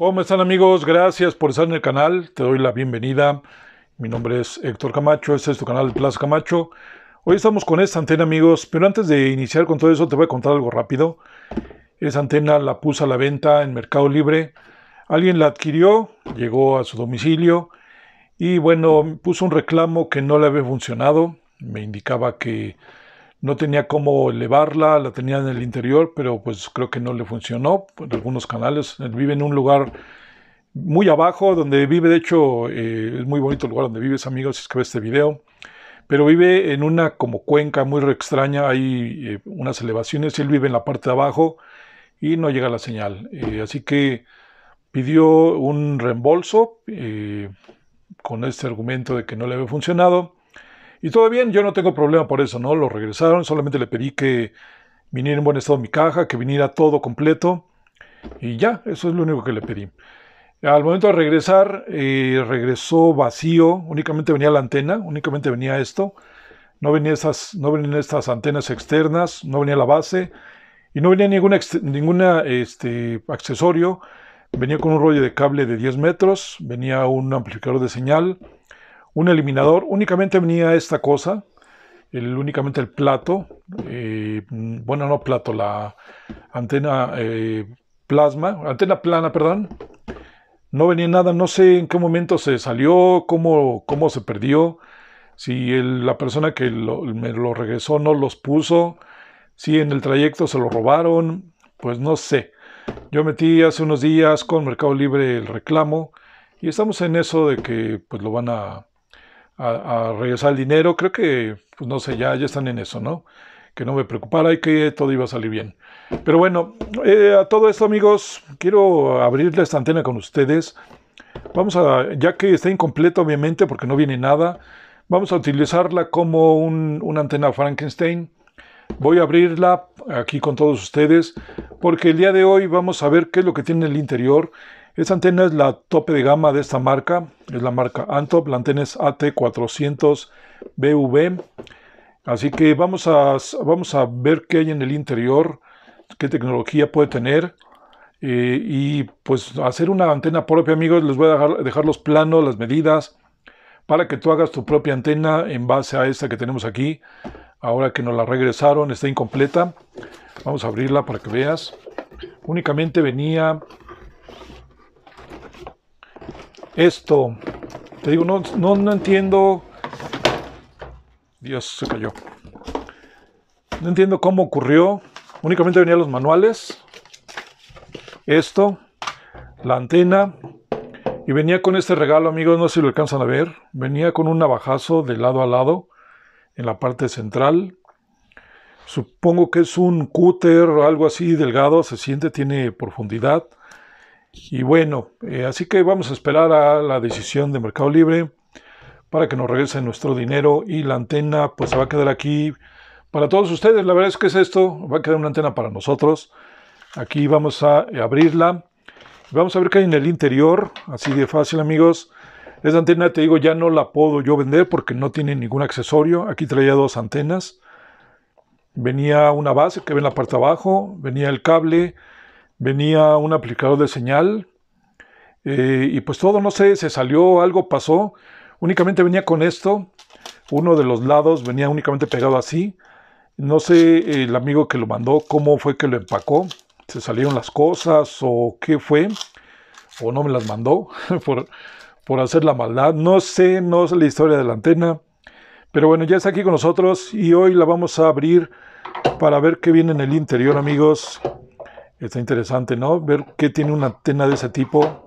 ¿Cómo están amigos? Gracias por estar en el canal. Te doy la bienvenida. Mi nombre es Héctor Camacho. Este es tu canal Plaza Camacho. Hoy estamos con esta antena amigos, pero antes de iniciar con todo eso te voy a contar algo rápido. Esa antena la puse a la venta en Mercado Libre. Alguien la adquirió, llegó a su domicilio y bueno, puso un reclamo que no le había funcionado. Me indicaba que no tenía cómo elevarla, la tenía en el interior, pero pues creo que no le funcionó en algunos canales. vive en un lugar muy abajo, donde vive, de hecho, eh, es muy bonito el lugar donde vives, amigos, si es que ves este video. Pero vive en una como cuenca muy extraña, hay eh, unas elevaciones, y él vive en la parte de abajo y no llega la señal. Eh, así que pidió un reembolso con este argumento de que no le había funcionado y todo bien, yo no tengo problema por eso, ¿no? Lo regresaron, solamente le pedí que viniera en buen estado mi caja, que viniera todo completo. Y ya, eso es lo único que le pedí. Al momento de regresar, eh, regresó vacío, únicamente venía la antena, únicamente venía esto. No, venía estas, no venían estas antenas externas, no venía la base y no venía ningún ninguna, este, accesorio. Venía con un rollo de cable de 10 metros, venía un amplificador de señal, un eliminador. Únicamente venía esta cosa, únicamente el plato, eh, bueno, no plato, la antena eh, plasma, antena plana, perdón. No venía nada, no sé en qué momento se salió, cómo, cómo se perdió, si la persona que lo, me lo regresó no los puso, si en el trayecto se lo robaron, pues no sé. Yo metí hace unos días con Mercado Libre el reclamo y estamos en eso de que pues lo van a a, regresar el dinero. Creo que, pues no sé, ya, ya están en eso, ¿no? Que no me preocupara y que todo iba a salir bien. Pero bueno, eh, a todo esto, amigos, quiero abrir esta antena con ustedes. Vamos a, ya que está incompleta, obviamente, porque no viene nada, vamos a utilizarla como una antena Frankenstein. Voy a abrirla aquí con todos ustedes porque el día de hoy vamos a ver qué es lo que tiene el interior esta antena es la tope de gama de esta marca, es la marca Antop, la antena es AT400BV. Así que vamos a, vamos a ver qué hay en el interior, qué tecnología puede tener. Eh, y pues hacer una antena propia, amigos, les voy a dejar, dejar los planos, las medidas, para que tú hagas tu propia antena en base a esta que tenemos aquí. Ahora que nos la regresaron, está incompleta. Vamos a abrirla para que veas. Únicamente venía esto. Te digo, no, entiendo. Dios se cayó. No entiendo cómo ocurrió. Únicamente venían los manuales. Esto, la antena. Y venía con este regalo, amigos, no sé si lo alcanzan a ver. Venía con un navajazo de lado a lado en la parte central. Supongo que es un cúter o algo así delgado, se siente, tiene profundidad. Y bueno, eh, así que vamos a esperar a la decisión de Mercado Libre para que nos regrese nuestro dinero y la antena pues se va a quedar aquí para todos ustedes. La verdad es que es esto, va a quedar una antena para nosotros. Aquí vamos a eh, abrirla. Vamos a ver qué hay en el interior, así de fácil amigos. Esa antena, te digo, ya no la puedo yo vender porque no tiene ningún accesorio. Aquí traía dos antenas. Venía una base que ve en la parte de abajo, venía el cable, venía un aplicador de señal eh, y pues todo, no sé, se salió, algo pasó. Únicamente venía con esto, uno de los lados venía únicamente pegado así. No sé el amigo que lo mandó, cómo fue que lo empacó, se salieron las cosas o qué fue, o no me las mandó por, por hacer la maldad. No sé, no sé la historia de la antena. Pero bueno, ya está aquí con nosotros y hoy la vamos a abrir para ver qué viene en el interior, amigos. Está interesante, ¿no? Ver qué tiene una antena de ese tipo,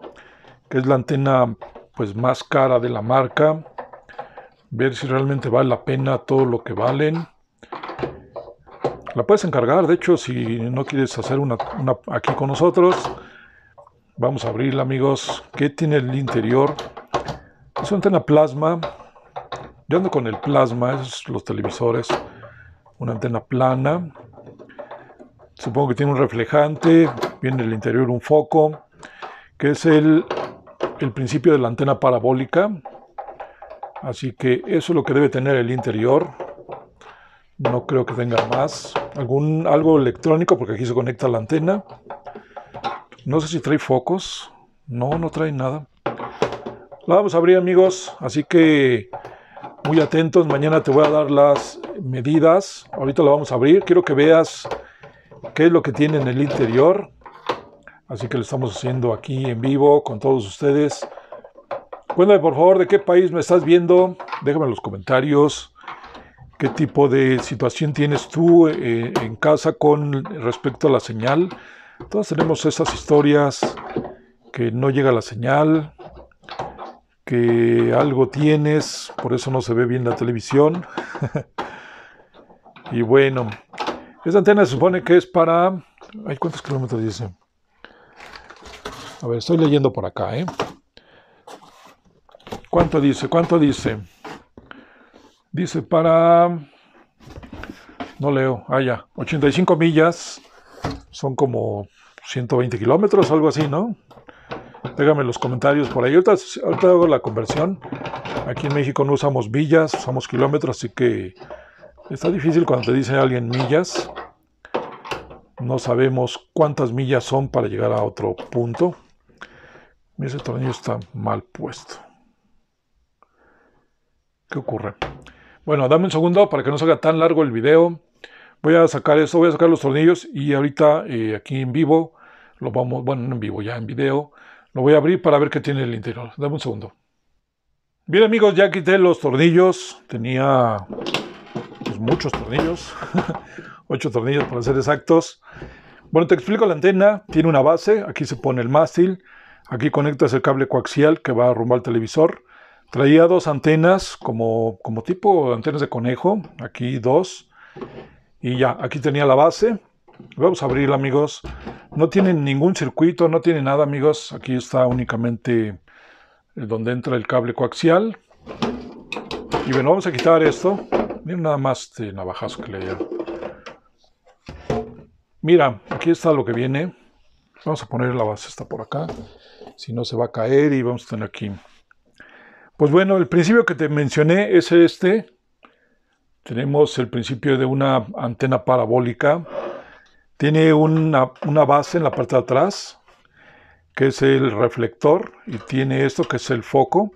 que es la antena pues más cara de la marca. Ver si realmente vale la pena todo lo que valen. La puedes encargar, de hecho, si no quieres hacer una, aquí con nosotros, vamos a abrirla, amigos. ¿Qué tiene el interior? Es una antena plasma. Yo ando con el plasma, esos los televisores. Una antena plana supongo que tiene un reflejante, viene del interior un foco, que es el, el principio de la antena parabólica. Así que eso es lo que debe tener el interior. No creo que tenga más. Algún, algo electrónico, porque aquí se conecta la antena. No sé si trae focos. No, no trae nada. La vamos a abrir, amigos. Así que muy atentos. Mañana te voy a dar las medidas. Ahorita la vamos a abrir. Quiero que veas qué es lo que tiene en el interior. Así que lo estamos haciendo aquí en vivo con todos ustedes. Cuéntame por favor de qué país me estás viendo. Déjame en los comentarios qué tipo de situación tienes tú eh, en casa con respecto a la señal. Todos tenemos esas historias que no llega la señal, que algo tienes, por eso no se ve bien la televisión. y bueno, esta antena se supone que es para... ¿hay ¿Cuántos kilómetros dice? A ver, estoy leyendo por acá, ¿eh? ¿Cuánto dice? ¿Cuánto dice? Dice para... No leo, ah, ya, 85 millas, son como 120 kilómetros, algo así, ¿no? Déjame los comentarios por ahí. ahorita hago la conversión. Aquí en México no usamos villas, usamos kilómetros, así que Está difícil cuando te dice alguien millas. No sabemos cuántas millas son para llegar a otro punto. Ese tornillo está mal puesto. ¿Qué ocurre? Bueno, dame un segundo para que no se haga tan largo el video. Voy a sacar eso, voy a sacar los tornillos y ahorita eh, aquí en vivo, lo vamos, bueno, en vivo, ya en video, lo voy a abrir para ver qué tiene el interior. Dame un segundo. Bien amigos, ya quité los tornillos. Tenía muchos tornillos, ocho tornillos para ser exactos. Bueno, te explico la antena, tiene una base, aquí se pone el mástil, aquí conectas el cable coaxial que va a rumbo al televisor. Traía dos antenas como, como tipo antenas de conejo, aquí dos. Y ya, aquí tenía la base. Vamos a abrirla, amigos. No tiene ningún circuito, no tiene nada, amigos. Aquí está únicamente eh, donde entra el cable coaxial. Y bueno, vamos a quitar esto. Miren nada más de este, navajazo que Mira, aquí está lo que viene. Vamos a poner la base, esta por acá. Si no, se va a caer y vamos a tener aquí. Pues bueno, el principio que te mencioné es este. Tenemos el principio de una antena parabólica. Tiene una, base en la parte de atrás, que es el reflector, y tiene esto que es el foco.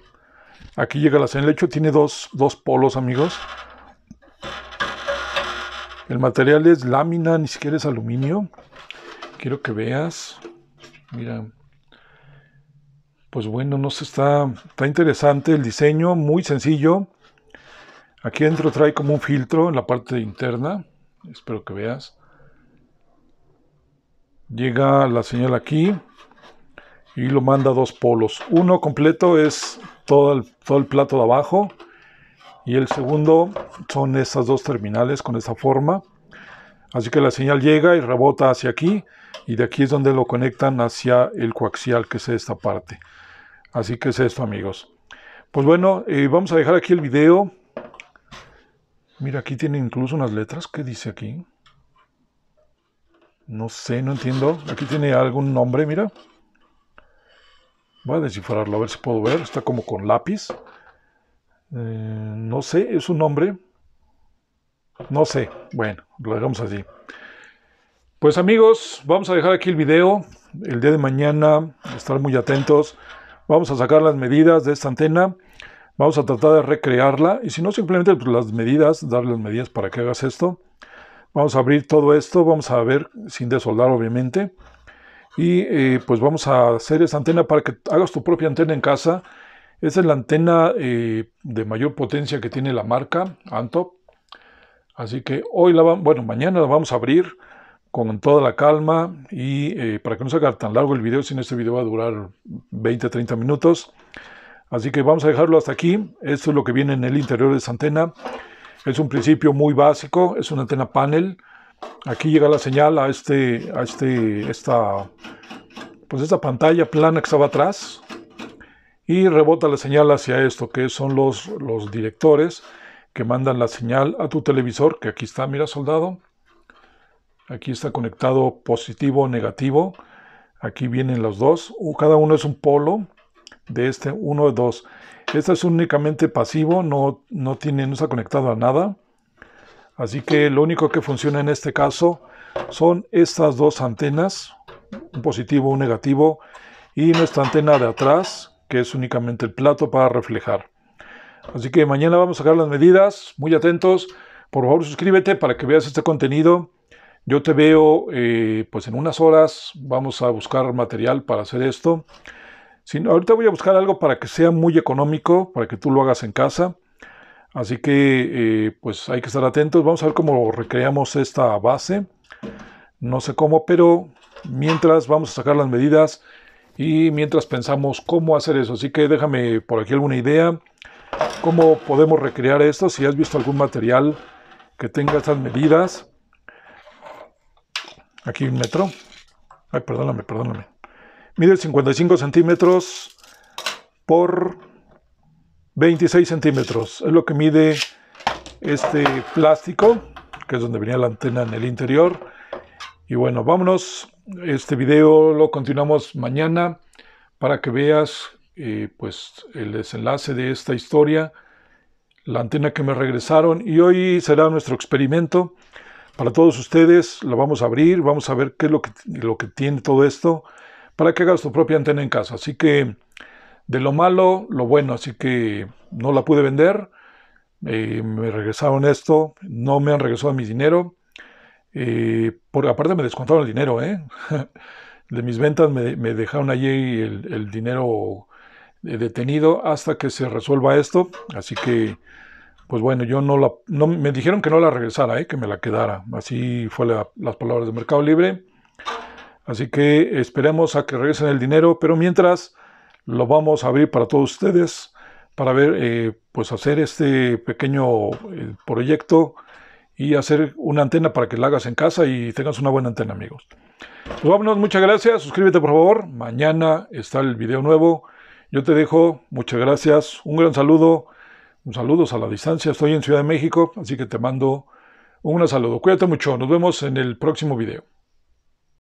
Aquí llega la señal. hecho, tiene dos polos, amigos. El material es lámina, ni siquiera es aluminio. Quiero que veas. Mira. Pues bueno, no sé, está, está interesante el diseño, muy sencillo. Aquí dentro trae como un filtro en la parte interna. Espero que veas. Llega la señal aquí y lo manda a dos polos. Uno completo es todo el, todo el plato de abajo y el segundo son estas dos terminales con esta forma. Así que la señal llega y rebota hacia aquí y de aquí es donde lo conectan hacia el coaxial que es esta parte. Así que es esto amigos. Pues bueno, eh, vamos a dejar aquí el video. Mira, aquí tiene incluso unas letras. ¿Qué dice aquí? No sé, no entiendo. Aquí tiene algún nombre, mira. Voy a descifrarlo, a ver si puedo ver. Está como con lápiz. Eh, no sé, es un nombre. No sé. Bueno, lo dejamos así. Pues amigos, vamos a dejar aquí el video. El día de mañana, estar muy atentos. Vamos a sacar las medidas de esta antena. Vamos a tratar de recrearla. Y si no, simplemente pues, las medidas, darle las medidas para que hagas esto. Vamos a abrir todo esto. Vamos a ver, sin desoldar obviamente. Y eh, pues vamos a hacer esa antena para que hagas tu propia antena en casa es la antena eh, de mayor potencia que tiene la marca Antop. Así que hoy la bueno, mañana la vamos a abrir con toda la calma y eh, para que no se haga tan largo el video, si este video va a durar 20-30 minutos. Así que vamos a dejarlo hasta aquí. Esto es lo que viene en el interior de esta antena. Es un principio muy básico, es una antena panel. Aquí llega la señal a, este, a este, pues esta pantalla plana que estaba atrás y rebota la señal hacia esto, que son los, los directores que mandan la señal a tu televisor, que aquí está, mira soldado, aquí está conectado positivo, o negativo, aquí vienen los dos, cada uno es un polo de este, uno de dos. Este es únicamente pasivo, no, no, tiene, no está conectado a nada. Así que lo único que funciona en este caso son estas dos antenas, un positivo, un negativo, y nuestra antena de atrás, que es únicamente el plato para reflejar. Así que mañana vamos a sacar las medidas, muy atentos. Por favor, suscríbete para que veas este contenido. Yo te veo eh, pues en unas horas. Vamos a buscar material para hacer esto. ahorita voy a buscar algo para que sea muy económico, para que tú lo hagas en casa. Así que eh, pues hay que estar atentos. Vamos a ver cómo recreamos esta base. No sé cómo, pero mientras vamos a sacar las medidas y mientras pensamos cómo hacer eso. Así que déjame por aquí alguna idea, cómo podemos recrear esto, si has visto algún material que tenga estas medidas. Aquí un metro. Ay, perdóname, perdóname. Mide 55 centímetros por 26 centímetros. Es lo que mide este plástico, que es donde venía la antena en el interior. Y bueno, vámonos. Este video lo continuamos mañana para que veas eh, pues el desenlace de esta historia, la antena que me regresaron y hoy será nuestro experimento para todos ustedes. La vamos a abrir, vamos a ver qué es lo que, lo que tiene todo esto para que hagas tu propia antena en casa. Así que de lo malo, lo bueno. Así que no la pude vender. Eh, me regresaron esto. No me han regresado mi dinero. Eh, por, aparte me descontaron el dinero, ¿eh? De mis ventas me, dejaron allí el, dinero eh, detenido hasta que se resuelva esto. Así que, pues bueno, yo no la... me dijeron que no la regresara, ¿eh? que me la quedara. Así fue las palabras de Mercado Libre. Así que esperemos a que regresen el dinero, pero mientras lo vamos a abrir para todos ustedes para ver, pues hacer este pequeño proyecto y hacer una antena para que la hagas en casa y tengas una buena antena, amigos. Pues vámonos, muchas gracias. Suscríbete, por favor. Mañana está el video nuevo. Yo te dejo. Muchas gracias. Un gran saludo. Un saludos a la distancia. Estoy en Ciudad de México, así que te mando un saludo. Cuídate mucho. Nos vemos en el próximo video.